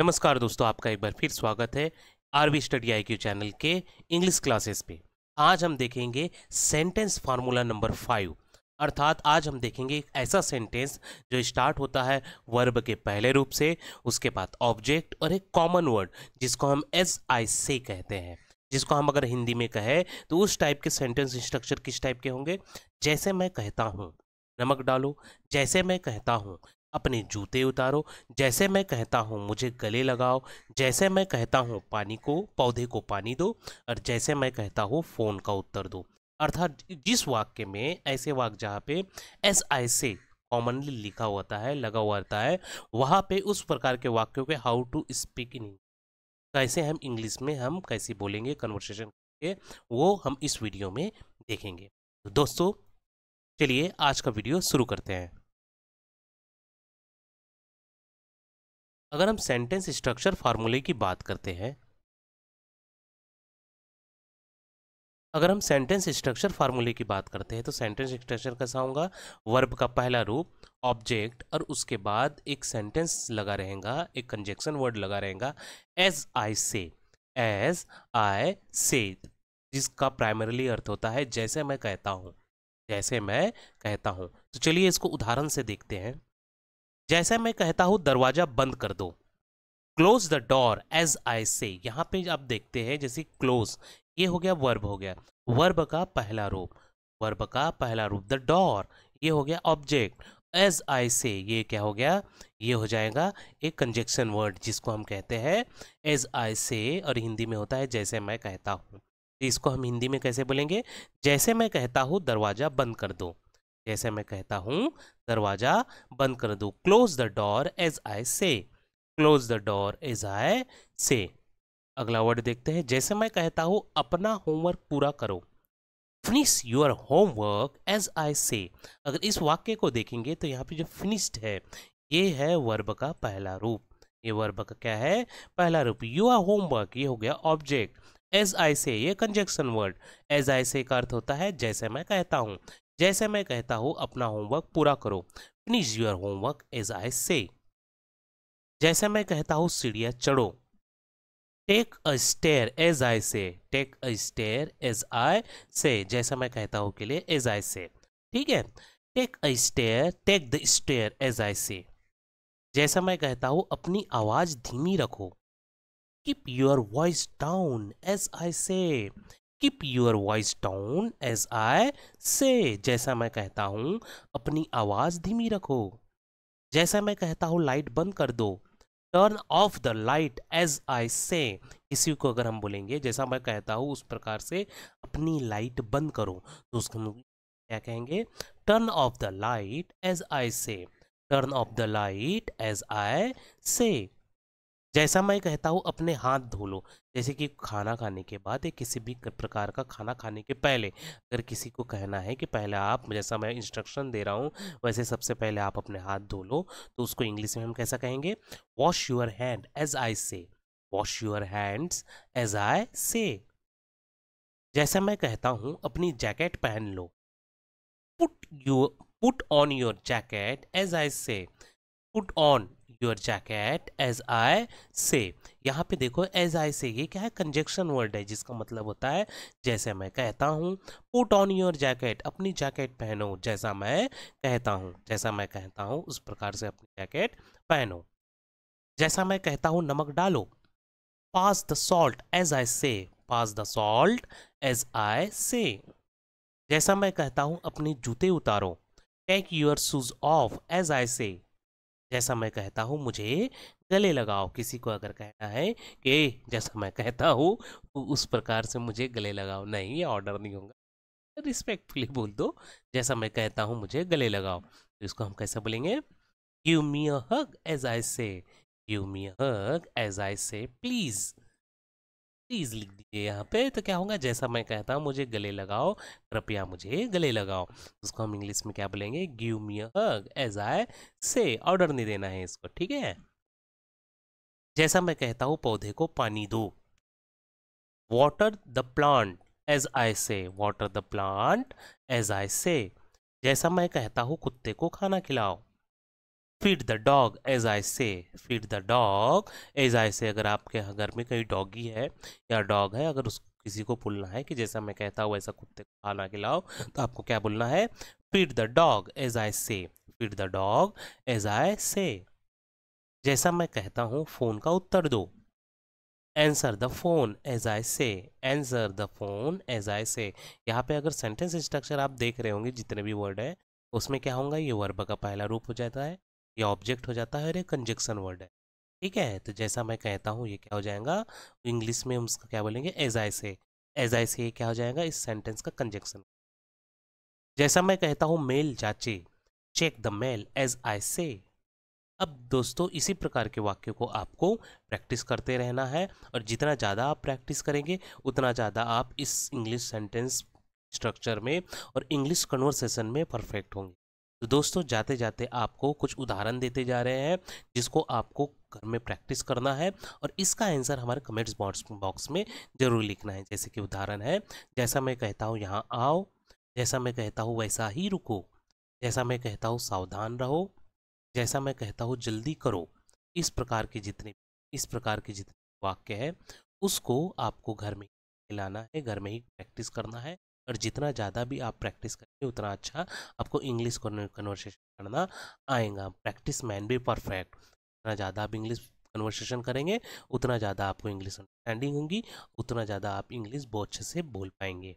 नमस्कार दोस्तों आपका एक बार फिर स्वागत है वी स्टडी आईक्यू चैनल के इंग्लिश क्लासेस पे आज हम देखेंगे सेंटेंस फार्मूला नंबर फाइव अर्थात आज हम देखेंगे एक ऐसा सेंटेंस जो स्टार्ट होता है वर्ब के पहले रूप से उसके बाद ऑब्जेक्ट और एक कॉमन वर्ड जिसको हम एस आई से कहते हैं जिसको हम अगर हिंदी में कहें तो उस टाइप के सेंटेंस स्ट्रक्चर किस टाइप के होंगे जैसे मैं कहता हूँ नमक डालो जैसे मैं कहता हूँ अपने जूते उतारो जैसे मैं कहता हूँ मुझे गले लगाओ जैसे मैं कहता हूँ पानी को पौधे को पानी दो और जैसे मैं कहता हूँ फ़ोन का उत्तर दो अर्थात जिस वाक्य में ऐसे वाक्य जहाँ पे एस आई से कॉमनली लिखा होता है लगा हुआ रहता है वहाँ पे उस प्रकार के वाक्यों के हाउ टू स्पीक इन कैसे हम इंग्लिश में हम कैसे बोलेंगे कन्वर्सेशन करके वो हम इस वीडियो में देखेंगे तो दोस्तों चलिए आज का वीडियो शुरू करते हैं अगर हम सेंटेंस स्ट्रक्चर फार्मूले की बात करते हैं अगर हम सेंटेंस स्ट्रक्चर फार्मूले की बात करते हैं तो सेंटेंस स्ट्रक्चर कैसा होगा वर्ब का पहला रूप ऑब्जेक्ट और उसके बाद एक सेंटेंस लगा रहेगा एक कंजेक्शन वर्ड लगा रहेगा एज आई से एज आई से जिसका प्राइमरली अर्थ होता है जैसे मैं कहता हूँ जैसे मैं कहता हूँ तो चलिए इसको उदाहरण से देखते हैं जैसे मैं कहता हूँ दरवाज़ा बंद कर दो close the door as I say यहाँ पे आप देखते हैं जैसे क्लोज ये हो गया वर्ब हो गया वर्ब का पहला रूप वर्ब का पहला रूप द डोर ये हो गया ऑब्जेक्ट एज आई से ये क्या हो गया ये हो जाएगा एक कंजेक्शन वर्ड जिसको हम कहते हैं एज आई से और हिंदी में होता है जैसे मैं कहता हूँ तो इसको हम हिंदी में कैसे बोलेंगे जैसे मैं कहता हूँ दरवाज़ा बंद कर दो जैसे मैं कहता हूं दरवाजा बंद कर दो close the door as I say close the door as I say अगला वर्ड देखते हैं जैसे मैं कहता हूं अपना होमवर्क पूरा करो finish your homework as I say अगर इस वाक्य को देखेंगे तो यहाँ पे जो फिनिश्ड है ये है वर्ब का पहला रूप ये वर्ब का क्या है पहला रूप योर होमवर्क ये हो गया ऑब्जेक्ट एज आई से ये कंजेक्शन वर्ड एज आई से का अर्थ होता है जैसे मैं कहता हूँ जैसे मैं कहता हूँ अपना होमवर्क पूरा करो finish your homework as I say जैसे मैं कहता हूँ सीढ़िया चढ़ो take a stair as I say take a stair as I say जैसे मैं कहता हूँ के लिए एज आई से ठीक है take a stair take the stair as I say जैसा मैं कहता हूँ अपनी आवाज़ धीमी रखो keep your voice down as I say keep your voice down as I say जैसा मैं कहता हूँ अपनी आवाज़ धीमी रखो जैसा मैं कहता हूँ लाइट बंद कर दो turn off the light as I say किसी को अगर हम बोलेंगे जैसा मैं कहता हूँ उस प्रकार से अपनी लाइट बंद करो तो उसको हम क्या कहेंगे turn off the light as I say turn off the light as I say जैसा मैं कहता हूँ अपने हाथ धो लो जैसे कि खाना खाने के बाद या किसी भी प्रकार का खाना खाने के पहले अगर किसी को कहना है कि पहले आप जैसा मैं इंस्ट्रक्शन दे रहा हूँ वैसे सबसे पहले आप अपने हाथ धो लो तो उसको इंग्लिश में हम कैसा कहेंगे wash your hand as I say wash your hands as I say जैसा मैं कहता हूँ अपनी जैकेट पहन लो put you put on your jacket as I say put on your jacket as I say यहाँ पे देखो एज आई से ये क्या है कंजेक्शन वर्ड है जिसका मतलब होता है जैसे मैं कहता हूँ पुट ऑन योर जैकेट अपनी जैकेट पहनो जैसा मैं कहता हूँ जैसा मैं कहता हूँ उस प्रकार से अपनी जैकेट पहनो जैसा मैं कहता हूँ नमक डालो pass the salt as I say pass the salt as I say जैसा मैं कहता हूँ अपने जूते उतारो take your shoes off as I say जैसा मैं कहता हूँ मुझे गले लगाओ किसी को अगर कहना है कि जैसा मैं कहता हूँ तो उस प्रकार से मुझे गले लगाओ नहीं ये ऑर्डर नहीं होगा रिस्पेक्टफुली बोल दो जैसा मैं कहता हूँ मुझे गले लगाओ तो इसको हम कैसे बोलेंगे यू मी हक एज आई से you me a as I से प्लीज़ प्लीज़ लिख दीजिए यहाँ पे तो क्या होगा जैसा मैं कहता हूँ मुझे गले लगाओ कृपया मुझे गले लगाओ उसको हम इंग्लिश में क्या बोलेंगे give me hug as I से ऑर्डर नहीं देना है इसको ठीक है जैसा मैं कहता हूँ पौधे को पानी दो water the plant as I say water the plant as I say जैसा मैं कहता हूँ कुत्ते को खाना खिलाओ feed the dog as I say feed the dog as I say अगर आपके घर में कहीं डॉगी है या डॉग है अगर उस किसी को बोलना है कि जैसा मैं कहता हूँ वैसा कुत्ते को खाना खिलाओ तो आपको क्या बोलना है feed the dog as I say feed the dog as I say जैसा मैं कहता हूँ फ़ोन का उत्तर दो answer the phone as I say answer the phone as I say यहाँ पे अगर सेंटेंस स्ट्रक्चर आप देख रहे होंगे जितने भी वर्ड है उसमें क्या होगा ये वर्ब का पहला रूप हो जाता है ये ऑब्जेक्ट हो जाता है और ये कंजक्शन वर्ड है ठीक है तो जैसा मैं कहता हूँ ये क्या हो जाएगा इंग्लिश में हम उसका क्या बोलेंगे एज आई से एज आई से क्या हो जाएगा इस सेंटेंस का कंजक्शन जैसा मैं कहता हूँ मेल जाचे check the mail as I say अब दोस्तों इसी प्रकार के वाक्य को आपको प्रैक्टिस करते रहना है और जितना ज़्यादा आप प्रैक्टिस करेंगे उतना ज़्यादा आप इस इंग्लिश सेंटेंस स्ट्रक्चर में और इंग्लिश कन्वर्सेशन में परफेक्ट होंगे तो दोस्तों जाते जाते आपको कुछ उदाहरण देते जा रहे हैं जिसको आपको घर में प्रैक्टिस करना है और इसका आंसर हमारे कमेंट्स बॉक्स बॉक्स में ज़रूर लिखना है जैसे कि उदाहरण है जैसा मैं कहता हूँ यहाँ आओ जैसा मैं कहता हूँ वैसा ही रुको जैसा मैं कहता हूँ सावधान रहो जैसा मैं कहता हूँ जल्दी करो इस प्रकार के जितने इस प्रकार के जितने वाक्य है उसको आपको घर में खिलाना है घर में ही प्रैक्टिस करना है और जितना ज़्यादा भी आप प्रैक्टिस करेंगे उतना अच्छा आपको इंग्लिश कन्वर्सेशन करना आएगा प्रैक्टिस मैन भी परफेक्ट जितना ज़्यादा आप इंग्लिश कन्वर्सेशन करेंगे उतना ज़्यादा आपको इंग्लिश अंडरस्टैंडिंग होगी उतना ज़्यादा आप इंग्लिश बहुत अच्छे से बोल पाएंगे